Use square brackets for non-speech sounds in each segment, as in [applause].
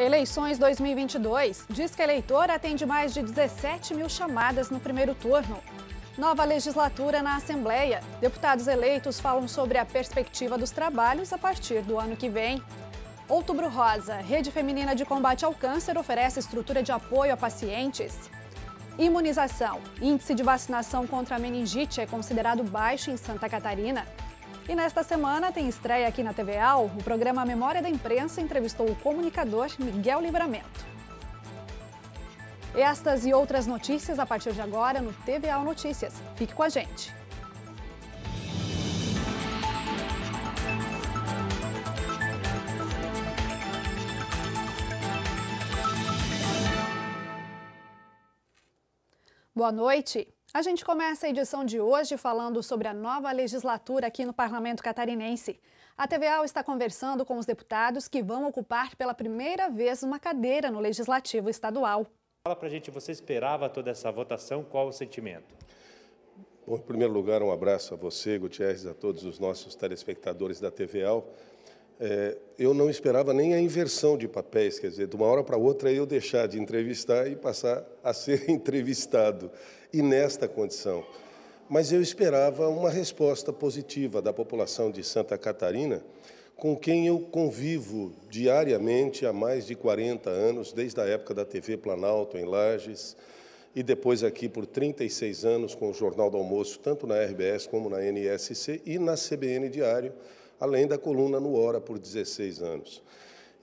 Eleições 2022. Diz que eleitor atende mais de 17 mil chamadas no primeiro turno. Nova legislatura na Assembleia. Deputados eleitos falam sobre a perspectiva dos trabalhos a partir do ano que vem. Outubro Rosa. Rede Feminina de Combate ao Câncer oferece estrutura de apoio a pacientes. Imunização. Índice de vacinação contra a meningite é considerado baixo em Santa Catarina. E nesta semana tem estreia aqui na TVA, O programa Memória da Imprensa entrevistou o comunicador Miguel Livramento. Estas e outras notícias a partir de agora no TVA Notícias. Fique com a gente. Boa noite. A gente começa a edição de hoje falando sobre a nova legislatura aqui no Parlamento Catarinense. A TVA está conversando com os deputados que vão ocupar pela primeira vez uma cadeira no Legislativo Estadual. Fala pra gente, você esperava toda essa votação, qual o sentimento? Bom, em primeiro lugar, um abraço a você, Gutierrez, a todos os nossos telespectadores da TVAL é, eu não esperava nem a inversão de papéis, quer dizer, de uma hora para outra eu deixar de entrevistar e passar a [laughs] ser entrevistado, e nesta condição. Mas eu esperava uma resposta positiva da população de Santa Catarina, com quem eu convivo diariamente há mais de 40 anos, desde a época da TV Planalto em Lages, e depois aqui por 36 anos com o Jornal do Almoço, tanto na RBS como na NSC e na CBN Diário além da coluna no Hora por 16 anos.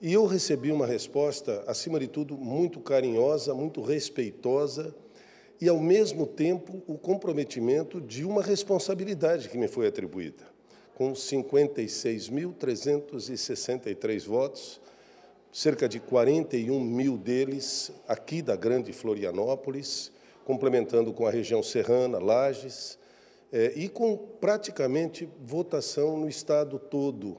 E eu recebi uma resposta, acima de tudo, muito carinhosa, muito respeitosa e, ao mesmo tempo, o comprometimento de uma responsabilidade que me foi atribuída, com 56.363 votos, cerca de 41 mil deles aqui da Grande Florianópolis, complementando com a região serrana, Lages, é, e com praticamente votação no Estado todo,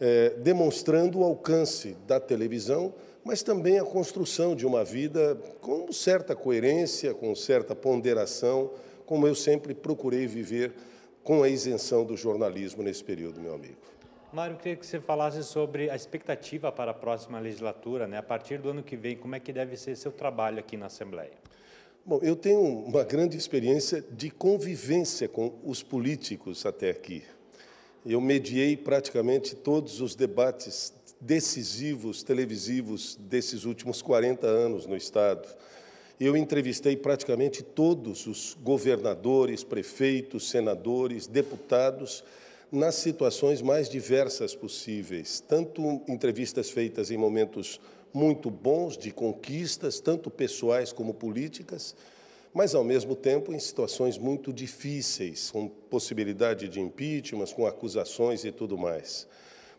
é, demonstrando o alcance da televisão, mas também a construção de uma vida com certa coerência, com certa ponderação, como eu sempre procurei viver com a isenção do jornalismo nesse período, meu amigo. Mário, eu queria que você falasse sobre a expectativa para a próxima legislatura, né? a partir do ano que vem, como é que deve ser seu trabalho aqui na Assembleia. Bom, eu tenho uma grande experiência de convivência com os políticos até aqui. Eu mediei praticamente todos os debates decisivos televisivos desses últimos 40 anos no Estado. Eu entrevistei praticamente todos os governadores, prefeitos, senadores, deputados, nas situações mais diversas possíveis, tanto entrevistas feitas em momentos muito bons de conquistas, tanto pessoais como políticas, mas, ao mesmo tempo, em situações muito difíceis, com possibilidade de impeachment, com acusações e tudo mais.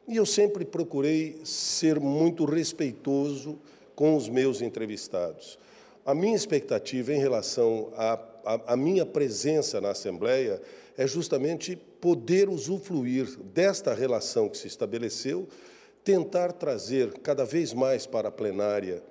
E eu sempre procurei ser muito respeitoso com os meus entrevistados. A minha expectativa em relação à, minha presença na Assembleia é justamente poder usufruir desta relação que se estabeleceu tentar trazer cada vez mais para a plenária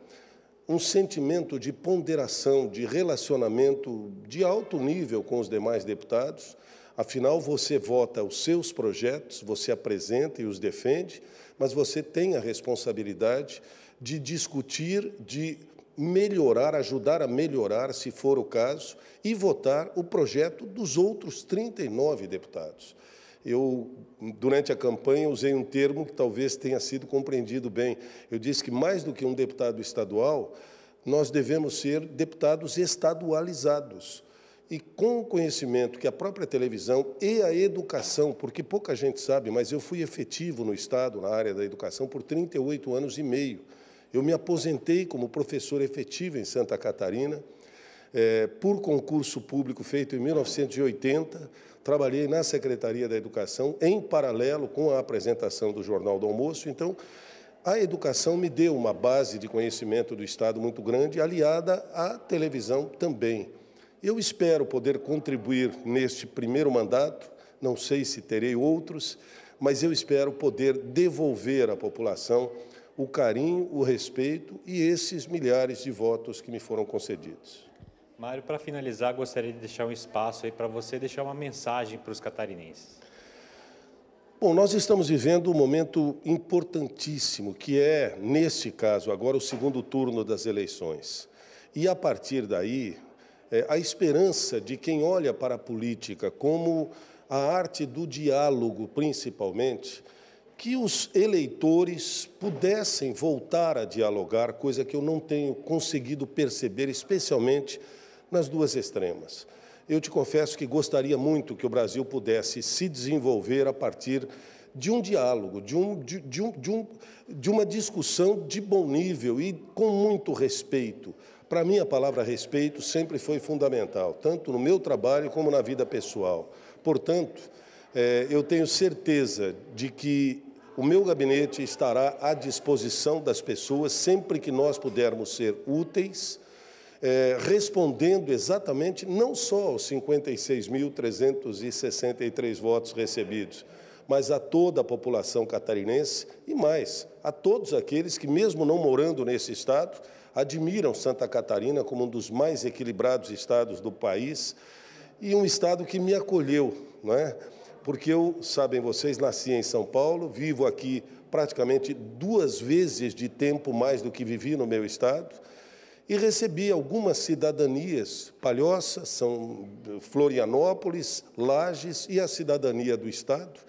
um sentimento de ponderação, de relacionamento de alto nível com os demais deputados. Afinal, você vota os seus projetos, você apresenta e os defende, mas você tem a responsabilidade de discutir, de melhorar, ajudar a melhorar, se for o caso, e votar o projeto dos outros 39 deputados eu, durante a campanha, usei um termo que talvez tenha sido compreendido bem. Eu disse que, mais do que um deputado estadual, nós devemos ser deputados estadualizados. E com o conhecimento que a própria televisão e a educação, porque pouca gente sabe, mas eu fui efetivo no Estado, na área da educação, por 38 anos e meio. Eu me aposentei como professor efetivo em Santa Catarina, é, por concurso público feito em 1980, trabalhei na Secretaria da Educação, em paralelo com a apresentação do Jornal do Almoço. Então, a educação me deu uma base de conhecimento do Estado muito grande, aliada à televisão também. Eu espero poder contribuir neste primeiro mandato, não sei se terei outros, mas eu espero poder devolver à população o carinho, o respeito e esses milhares de votos que me foram concedidos. Mário, para finalizar, gostaria de deixar um espaço aí para você deixar uma mensagem para os catarinenses. Bom, nós estamos vivendo um momento importantíssimo, que é, neste caso, agora o segundo turno das eleições. E a partir daí, é, a esperança de quem olha para a política como a arte do diálogo, principalmente, que os eleitores pudessem voltar a dialogar, coisa que eu não tenho conseguido perceber, especialmente nas duas extremas. Eu te confesso que gostaria muito que o Brasil pudesse se desenvolver a partir de um diálogo, de, um, de, de, um, de, um, de uma discussão de bom nível e com muito respeito. Para mim, a palavra respeito sempre foi fundamental, tanto no meu trabalho como na vida pessoal. Portanto, é, eu tenho certeza de que o meu gabinete estará à disposição das pessoas sempre que nós pudermos ser úteis é, respondendo exatamente não só aos 56.363 votos recebidos, mas a toda a população catarinense e mais, a todos aqueles que, mesmo não morando nesse Estado, admiram Santa Catarina como um dos mais equilibrados estados do país e um estado que me acolheu, não é? Porque eu, sabem vocês, nasci em São Paulo, vivo aqui praticamente duas vezes de tempo mais do que vivi no meu estado e recebi algumas cidadanias, Palhoça, São Florianópolis, Lages e a cidadania do Estado,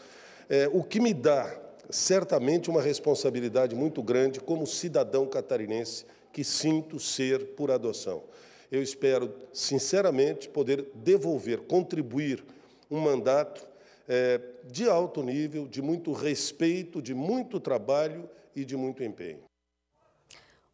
é, o que me dá certamente uma responsabilidade muito grande como cidadão catarinense que sinto ser por adoção. Eu espero, sinceramente, poder devolver, contribuir um mandato é, de alto nível, de muito respeito, de muito trabalho e de muito empenho.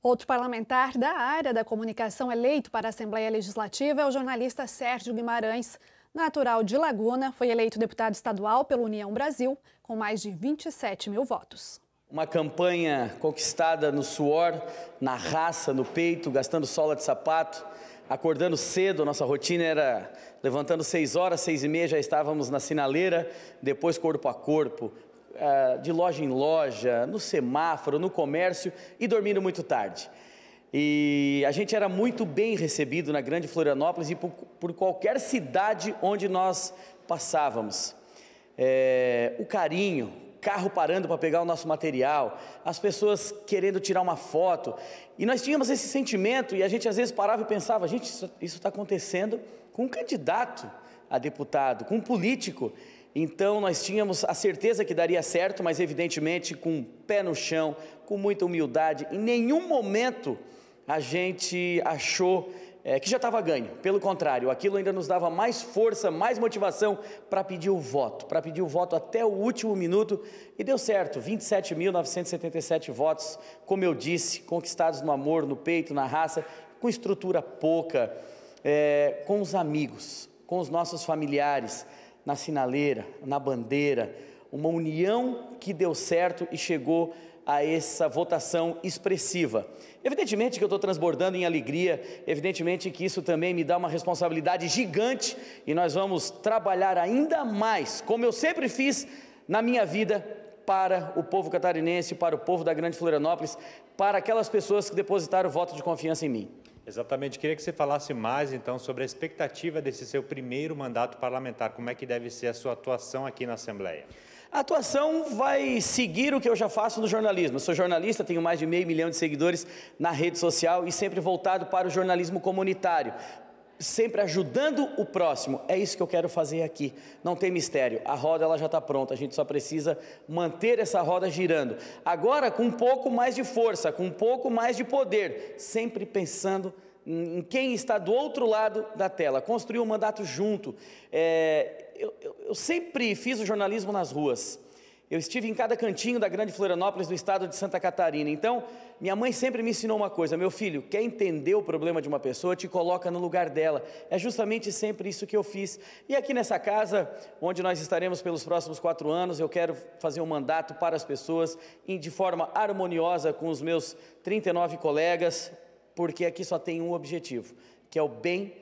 Outro parlamentar da área da comunicação eleito para a Assembleia Legislativa é o jornalista Sérgio Guimarães. Natural de Laguna, foi eleito deputado estadual pela União Brasil, com mais de 27 mil votos. Uma campanha conquistada no suor, na raça, no peito, gastando sola de sapato, acordando cedo. Nossa rotina era levantando 6 horas, 6 e meia, já estávamos na sinaleira, depois corpo a corpo, ah, de loja em loja, no semáforo, no comércio e dormindo muito tarde. E a gente era muito bem recebido na Grande Florianópolis e por, por qualquer cidade onde nós passávamos. É, o carinho, carro parando para pegar o nosso material, as pessoas querendo tirar uma foto. E nós tínhamos esse sentimento e a gente às vezes parava e pensava: gente, isso está acontecendo com um candidato a deputado, com um político. Então nós tínhamos a certeza que daria certo, mas evidentemente com pé no chão, com muita humildade. Em nenhum momento a gente achou é, que já estava ganho. Pelo contrário, aquilo ainda nos dava mais força, mais motivação para pedir o voto, para pedir o voto até o último minuto. E deu certo: 27.977 votos, como eu disse, conquistados no amor, no peito, na raça, com estrutura pouca, é, com os amigos, com os nossos familiares na sinaleira, na bandeira, uma união que deu certo e chegou a essa votação expressiva. Evidentemente que eu estou transbordando em alegria, evidentemente que isso também me dá uma responsabilidade gigante e nós vamos trabalhar ainda mais, como eu sempre fiz na minha vida, para o povo catarinense, para o povo da Grande Florianópolis, para aquelas pessoas que depositaram voto de confiança em mim. Exatamente. Queria que você falasse mais, então, sobre a expectativa desse seu primeiro mandato parlamentar. Como é que deve ser a sua atuação aqui na Assembleia? A atuação vai seguir o que eu já faço no jornalismo. Eu sou jornalista, tenho mais de meio milhão de seguidores na rede social e sempre voltado para o jornalismo comunitário, sempre ajudando o próximo. É isso que eu quero fazer aqui. Não tem mistério. A roda ela já está pronta. A gente só precisa manter essa roda girando. Agora com um pouco mais de força, com um pouco mais de poder, sempre pensando em quem está do outro lado da tela. Construir um mandato junto. É, eu, eu, eu sempre fiz o jornalismo nas ruas. Eu estive em cada cantinho da grande Florianópolis, do estado de Santa Catarina. Então, minha mãe sempre me ensinou uma coisa: meu filho, quer entender o problema de uma pessoa, te coloca no lugar dela. É justamente sempre isso que eu fiz. E aqui nessa casa, onde nós estaremos pelos próximos quatro anos, eu quero fazer um mandato para as pessoas de forma harmoniosa com os meus 39 colegas, porque aqui só tem um objetivo, que é o bem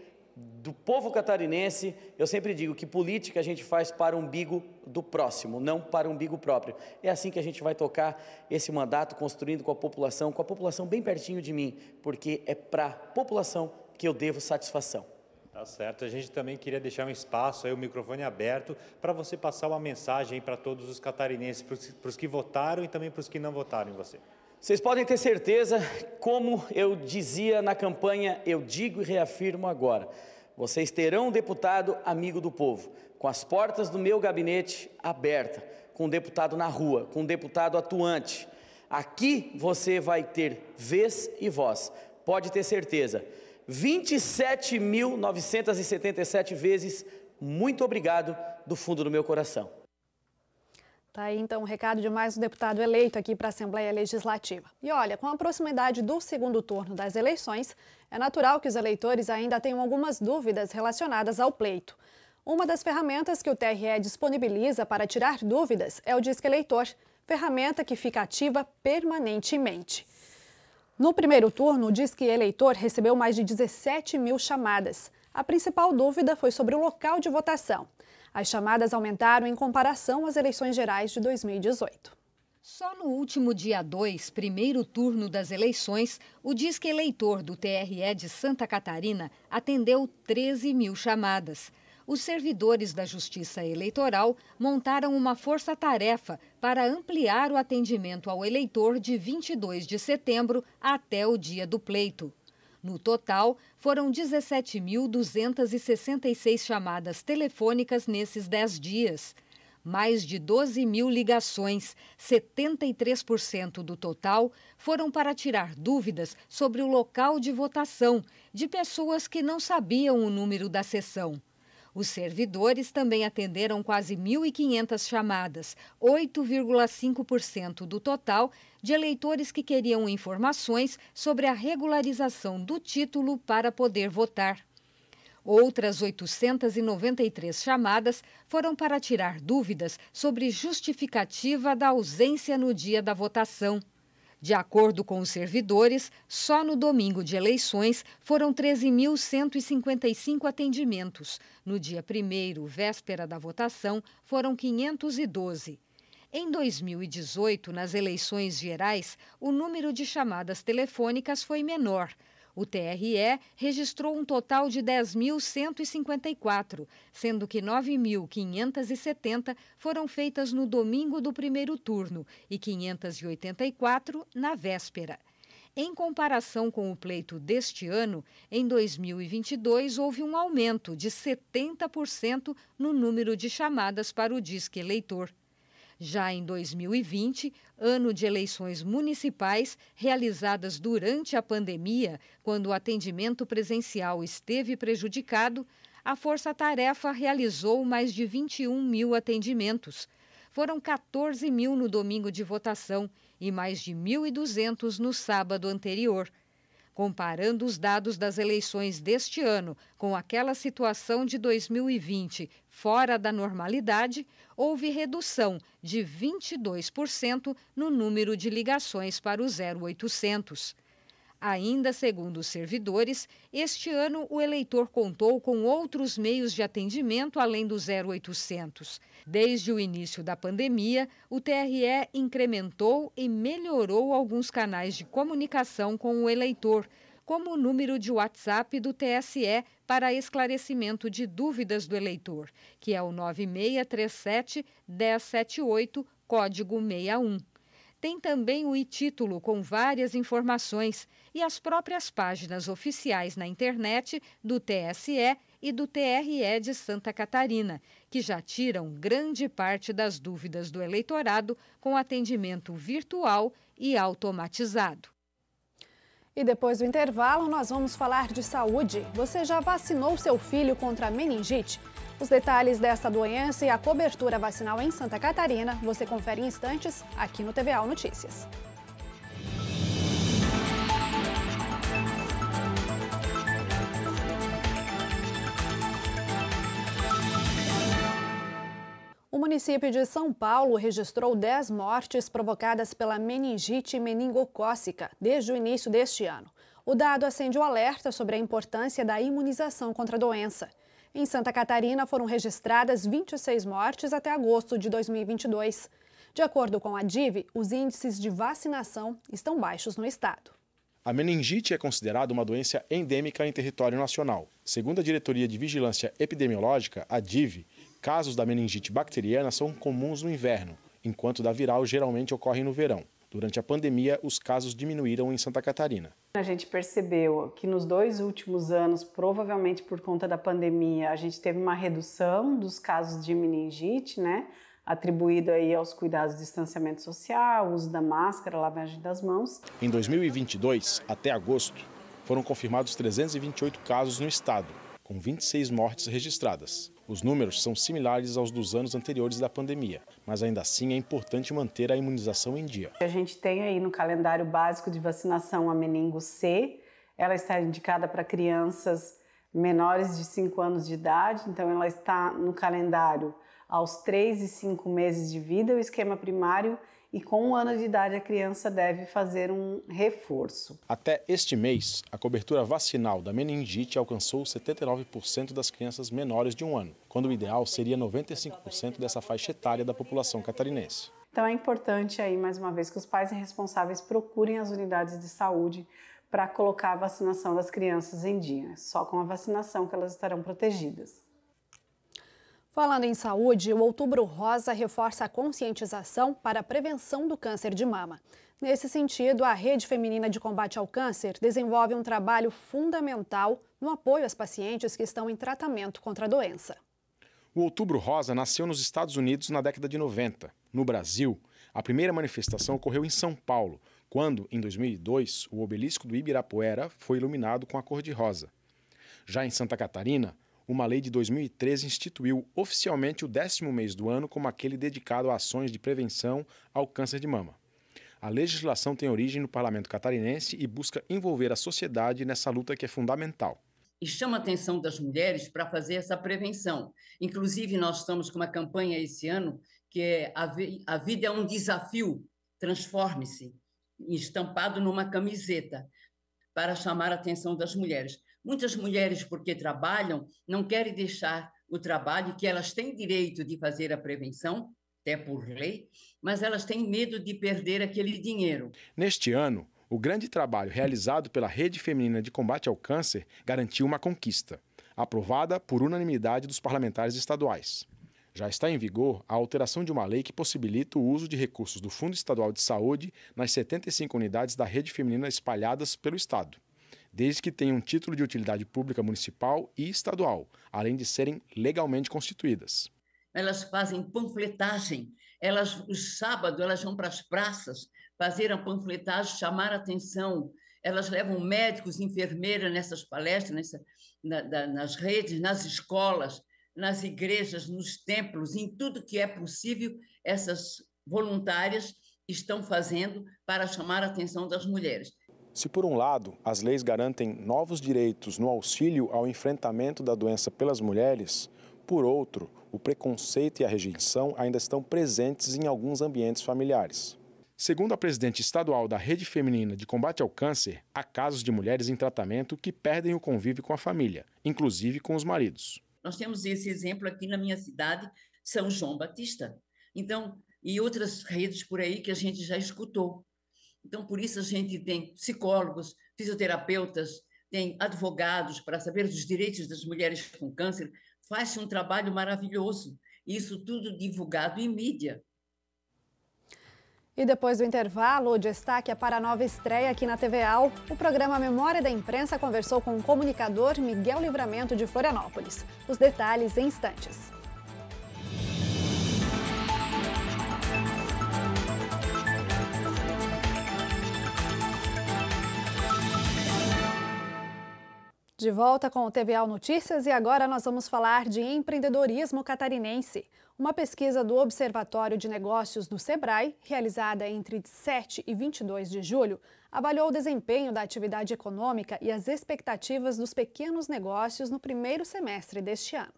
do povo catarinense, eu sempre digo que política a gente faz para o umbigo do próximo, não para o umbigo próprio. É assim que a gente vai tocar esse mandato, construindo com a população, com a população bem pertinho de mim, porque é para a população que eu devo satisfação. Tá certo. A gente também queria deixar um espaço aí, o microfone aberto, para você passar uma mensagem para todos os catarinenses, para os que votaram e também para os que não votaram em você. Vocês podem ter certeza, como eu dizia na campanha, eu digo e reafirmo agora: vocês terão um deputado amigo do povo, com as portas do meu gabinete abertas, com um deputado na rua, com um deputado atuante. Aqui você vai ter vez e voz, pode ter certeza. 27.977 vezes muito obrigado do fundo do meu coração. Tá aí então um recado de mais um deputado eleito aqui para a Assembleia Legislativa. E olha, com a proximidade do segundo turno das eleições, é natural que os eleitores ainda tenham algumas dúvidas relacionadas ao pleito. Uma das ferramentas que o TRE disponibiliza para tirar dúvidas é o Disque Eleitor, ferramenta que fica ativa permanentemente. No primeiro turno, o Disque Eleitor recebeu mais de 17 mil chamadas. A principal dúvida foi sobre o local de votação. As chamadas aumentaram em comparação às eleições gerais de 2018. Só no último dia 2, primeiro turno das eleições, o Disque Eleitor do TRE de Santa Catarina atendeu 13 mil chamadas. Os servidores da Justiça Eleitoral montaram uma força-tarefa para ampliar o atendimento ao eleitor de 22 de setembro até o dia do pleito. No total, foram 17.266 chamadas telefônicas nesses 10 dias. Mais de 12 mil ligações, 73% do total, foram para tirar dúvidas sobre o local de votação de pessoas que não sabiam o número da sessão. Os servidores também atenderam quase 1.500 chamadas, 8,5% do total de eleitores que queriam informações sobre a regularização do título para poder votar. Outras 893 chamadas foram para tirar dúvidas sobre justificativa da ausência no dia da votação. De acordo com os servidores, só no domingo de eleições foram 13.155 atendimentos. No dia 1, véspera da votação, foram 512. Em 2018, nas eleições gerais, o número de chamadas telefônicas foi menor. O TRE registrou um total de 10.154, sendo que 9.570 foram feitas no domingo do primeiro turno e 584 na véspera. Em comparação com o pleito deste ano, em 2022 houve um aumento de 70% no número de chamadas para o Disque Eleitor. Já em 2020, ano de eleições municipais realizadas durante a pandemia, quando o atendimento presencial esteve prejudicado, a Força Tarefa realizou mais de 21 mil atendimentos. Foram 14 mil no domingo de votação e mais de 1.200 no sábado anterior comparando os dados das eleições deste ano com aquela situação de 2020 fora da normalidade, houve redução de 22% no número de ligações para o 0800. Ainda segundo os servidores, este ano o eleitor contou com outros meios de atendimento além do 0800. Desde o início da pandemia, o TRE incrementou e melhorou alguns canais de comunicação com o eleitor, como o número de WhatsApp do TSE para esclarecimento de dúvidas do eleitor, que é o 9637 1078, código 61. Tem também o e-título com várias informações e as próprias páginas oficiais na internet do TSE e do TRE de Santa Catarina, que já tiram grande parte das dúvidas do eleitorado com atendimento virtual e automatizado. E depois do intervalo, nós vamos falar de saúde. Você já vacinou seu filho contra meningite? Os detalhes desta doença e a cobertura vacinal em Santa Catarina você confere em instantes aqui no TVA Notícias. O município de São Paulo registrou 10 mortes provocadas pela meningite meningocócica desde o início deste ano. O dado acende o alerta sobre a importância da imunização contra a doença. Em Santa Catarina foram registradas 26 mortes até agosto de 2022. De acordo com a DIV, os índices de vacinação estão baixos no estado. A meningite é considerada uma doença endêmica em território nacional. Segundo a Diretoria de Vigilância Epidemiológica, a DIV, casos da meningite bacteriana são comuns no inverno, enquanto da viral geralmente ocorrem no verão. Durante a pandemia, os casos diminuíram em Santa Catarina. A gente percebeu que nos dois últimos anos, provavelmente por conta da pandemia, a gente teve uma redução dos casos de meningite, né? atribuído aí aos cuidados de distanciamento social, uso da máscara, lavagem das mãos. Em 2022, até agosto, foram confirmados 328 casos no estado, com 26 mortes registradas. Os números são similares aos dos anos anteriores da pandemia, mas ainda assim é importante manter a imunização em dia. A gente tem aí no calendário básico de vacinação a meningo C, ela está indicada para crianças menores de 5 anos de idade, então ela está no calendário aos 3 e 5 meses de vida, o esquema primário e com um ano de idade a criança deve fazer um reforço. Até este mês, a cobertura vacinal da meningite alcançou 79% das crianças menores de um ano, quando o ideal seria 95% dessa faixa etária da população catarinense. Então é importante aí mais uma vez que os pais responsáveis procurem as unidades de saúde para colocar a vacinação das crianças em dia. Só com a vacinação que elas estarão protegidas. Falando em saúde, o Outubro Rosa reforça a conscientização para a prevenção do câncer de mama. Nesse sentido, a Rede Feminina de Combate ao Câncer desenvolve um trabalho fundamental no apoio às pacientes que estão em tratamento contra a doença. O Outubro Rosa nasceu nos Estados Unidos na década de 90. No Brasil, a primeira manifestação ocorreu em São Paulo, quando, em 2002, o obelisco do Ibirapuera foi iluminado com a cor de rosa. Já em Santa Catarina, uma lei de 2013 instituiu oficialmente o décimo mês do ano como aquele dedicado a ações de prevenção ao câncer de mama. A legislação tem origem no parlamento catarinense e busca envolver a sociedade nessa luta que é fundamental e chama a atenção das mulheres para fazer essa prevenção. Inclusive, nós estamos com uma campanha esse ano que é A, vi a Vida é um Desafio, Transforme-se, estampado numa camiseta, para chamar a atenção das mulheres. Muitas mulheres, porque trabalham, não querem deixar o trabalho, que elas têm direito de fazer a prevenção, até por lei, mas elas têm medo de perder aquele dinheiro. Neste ano, o grande trabalho realizado pela Rede Feminina de Combate ao Câncer garantiu uma conquista, aprovada por unanimidade dos parlamentares estaduais. Já está em vigor a alteração de uma lei que possibilita o uso de recursos do Fundo Estadual de Saúde nas 75 unidades da rede feminina espalhadas pelo Estado desde que tenham título de utilidade pública municipal e estadual, além de serem legalmente constituídas. Elas fazem panfletagem, elas, os sábados, elas vão para as praças fazer a panfletagem, chamar a atenção, elas levam médicos, enfermeiras nessas palestras, nessa, na, na, nas redes, nas escolas, nas igrejas, nos templos, em tudo que é possível, essas voluntárias estão fazendo para chamar a atenção das mulheres. Se, por um lado, as leis garantem novos direitos no auxílio ao enfrentamento da doença pelas mulheres, por outro, o preconceito e a rejeição ainda estão presentes em alguns ambientes familiares. Segundo a presidente estadual da Rede Feminina de Combate ao Câncer, há casos de mulheres em tratamento que perdem o convívio com a família, inclusive com os maridos. Nós temos esse exemplo aqui na minha cidade, São João Batista. Então, e outras redes por aí que a gente já escutou. Então, por isso, a gente tem psicólogos, fisioterapeutas, tem advogados para saber dos direitos das mulheres com câncer. Faz-se um trabalho maravilhoso. Isso tudo divulgado em mídia. E depois do intervalo, o destaque é para a nova estreia aqui na TV Al. O programa Memória da Imprensa conversou com o comunicador Miguel Livramento de Florianópolis. Os detalhes em instantes. De volta com o TVAL Notícias e agora nós vamos falar de empreendedorismo catarinense. Uma pesquisa do Observatório de Negócios do SEBRAE, realizada entre 7 e 22 de julho, avaliou o desempenho da atividade econômica e as expectativas dos pequenos negócios no primeiro semestre deste ano.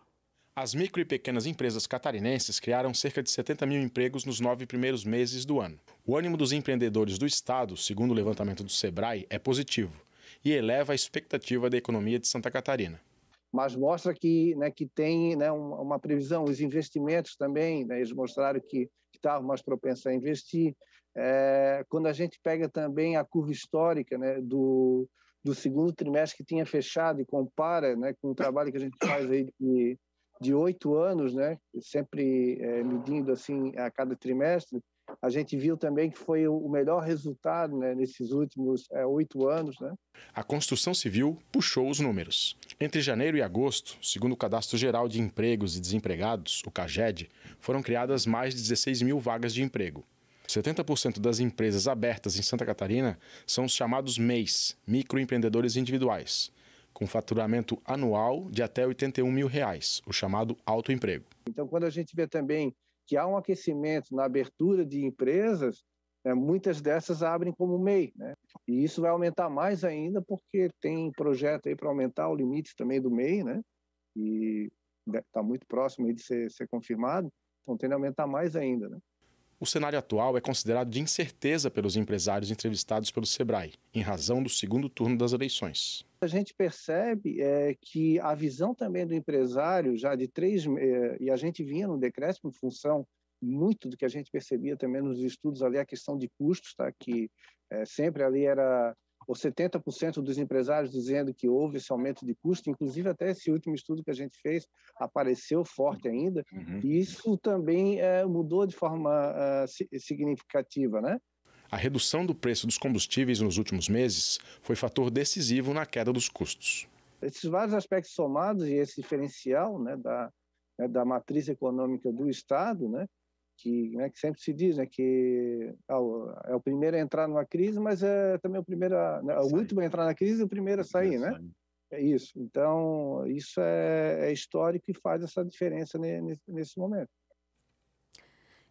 As micro e pequenas empresas catarinenses criaram cerca de 70 mil empregos nos nove primeiros meses do ano. O ânimo dos empreendedores do estado, segundo o levantamento do SEBRAE, é positivo e eleva a expectativa da economia de Santa Catarina. Mas mostra que, né, que tem né, uma previsão, os investimentos também, né, eles mostraram que estavam mais propensos a investir. É, quando a gente pega também a curva histórica né, do, do segundo trimestre que tinha fechado e compara né, com o trabalho que a gente faz aí de de oito anos, né, sempre é, medindo assim a cada trimestre, a gente viu também que foi o melhor resultado né, nesses últimos é, oito anos. Né? A construção civil puxou os números. Entre janeiro e agosto, segundo o Cadastro Geral de Empregos e Desempregados, o CAGED, foram criadas mais de 16 mil vagas de emprego. 70% das empresas abertas em Santa Catarina são os chamados MEIs, microempreendedores individuais, com faturamento anual de até 81 mil reais, o chamado autoemprego. Então, quando a gente vê também que há um aquecimento na abertura de empresas, né, muitas dessas abrem como MEI. Né? E isso vai aumentar mais ainda, porque tem projeto aí para aumentar o limite também do MEI, né? e está né, muito próximo de ser, ser confirmado, então tende a aumentar mais ainda. Né? O cenário atual é considerado de incerteza pelos empresários entrevistados pelo Sebrae, em razão do segundo turno das eleições. A gente percebe é, que a visão também do empresário, já de três, é, e a gente vinha no decréscimo em função muito do que a gente percebia também nos estudos ali, a questão de custos, tá? que é, sempre ali era ou 70% dos empresários dizendo que houve esse aumento de custo, inclusive até esse último estudo que a gente fez apareceu forte ainda, uhum. e isso também é, mudou de forma eh, significativa, né? A redução do preço dos combustíveis nos últimos meses foi fator decisivo na queda dos custos. Esses vários aspectos somados e esse diferencial né, da, né, da matriz econômica do Estado, né, que, né, que sempre se diz né, que é, é o primeiro a entrar numa crise, mas é também o primeiro, a, né, o último a entrar na crise e o primeiro a sair, né? É isso. Então, isso é, é, histórico e faz essa diferença nesse, nesse momento.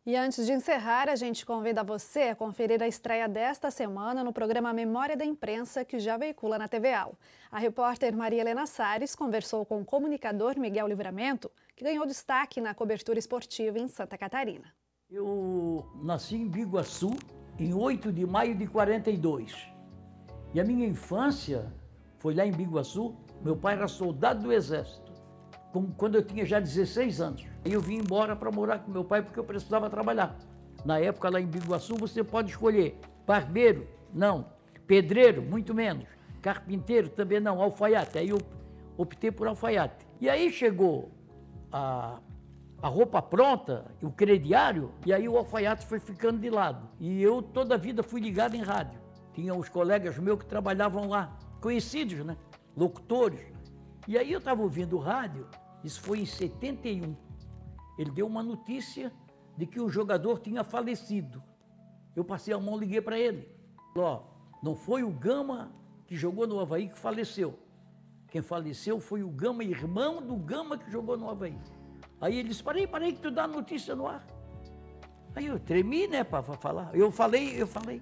E antes de encerrar, a gente convida você a conferir a estreia desta semana no programa Memória da Imprensa, que já veicula na TVAL. A repórter Maria Helena Sares conversou com o comunicador Miguel Livramento, que ganhou destaque na cobertura esportiva em Santa Catarina. Eu nasci em Biguaçu em 8 de maio de 42. E a minha infância foi lá em Biguaçu. Meu pai era soldado do Exército, quando eu tinha já 16 anos. Aí eu vim embora para morar com meu pai porque eu precisava trabalhar. Na época lá em Biguaçu você pode escolher barbeiro, não, pedreiro, muito menos, carpinteiro também não, alfaiate. Aí eu optei por alfaiate. E aí chegou a a roupa pronta, o crediário, e aí o alfaiate foi ficando de lado. E eu toda a vida fui ligado em rádio. Tinha uns colegas meus que trabalhavam lá, conhecidos, né? Locutores. E aí eu estava ouvindo o rádio, isso foi em 71. Ele deu uma notícia de que o jogador tinha falecido. Eu passei a mão, liguei para ele. Ó, não foi o Gama que jogou no Havaí que faleceu. Quem faleceu foi o Gama, irmão do Gama que jogou no Havaí. Aí ele disse, parei, parei que tu dá notícia no ar. Aí eu tremi, né, para falar. Eu falei, eu falei.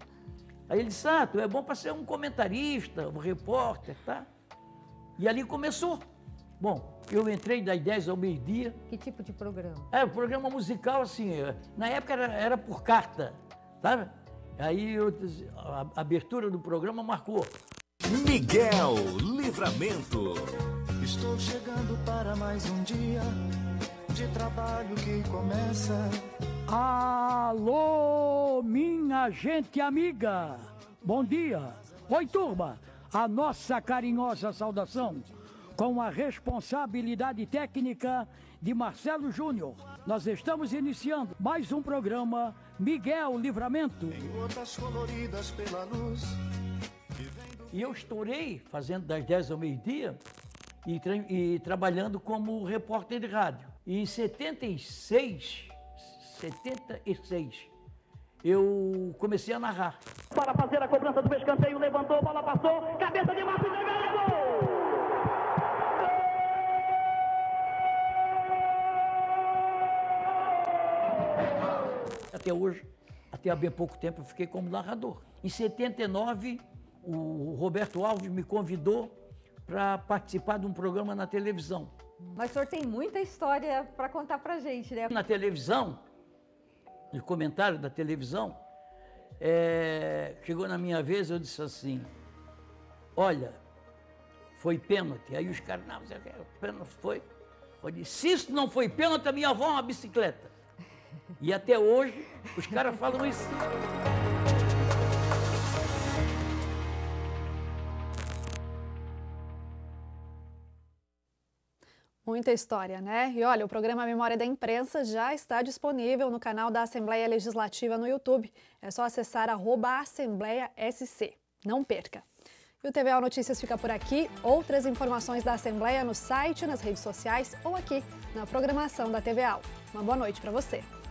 Aí ele disse, ah, tu é bom para ser um comentarista, um repórter, tá? E ali começou. Bom, eu entrei das 10 ao meio-dia. Que tipo de programa? É, o programa musical, assim, é, na época era, era por carta, sabe? Aí eu, a abertura do programa marcou. Miguel Livramento. Estou chegando para mais um dia de trabalho que começa. Alô, minha gente amiga! Bom dia! Oi, turma! A nossa carinhosa saudação com a responsabilidade técnica de Marcelo Júnior. Nós estamos iniciando mais um programa Miguel Livramento. E eu estourei fazendo das 10 ao meio-dia e, tra e trabalhando como repórter de rádio. E 76, 76, eu comecei a narrar. Para fazer a cobrança do escanteio, levantou, bola passou, cabeça de Marcos e gol! Até hoje, até há bem pouco tempo, eu fiquei como narrador. Em 79, o Roberto Alves me convidou para participar de um programa na televisão. Mas o senhor tem muita história para contar para gente, né? Na televisão, no comentário da televisão, é, chegou na minha vez, eu disse assim, olha, foi pênalti. Aí os caras, não, pênalti foi. Eu disse, se isso não foi pênalti, a minha avó é uma bicicleta. E até hoje, os caras falam isso. muita história, né? E olha, o programa Memória da Imprensa já está disponível no canal da Assembleia Legislativa no YouTube. É só acessar arroba Assembleia SC. Não perca! E o TVA Notícias fica por aqui. Outras informações da Assembleia no site, nas redes sociais ou aqui na programação da TVA. Uma boa noite para você.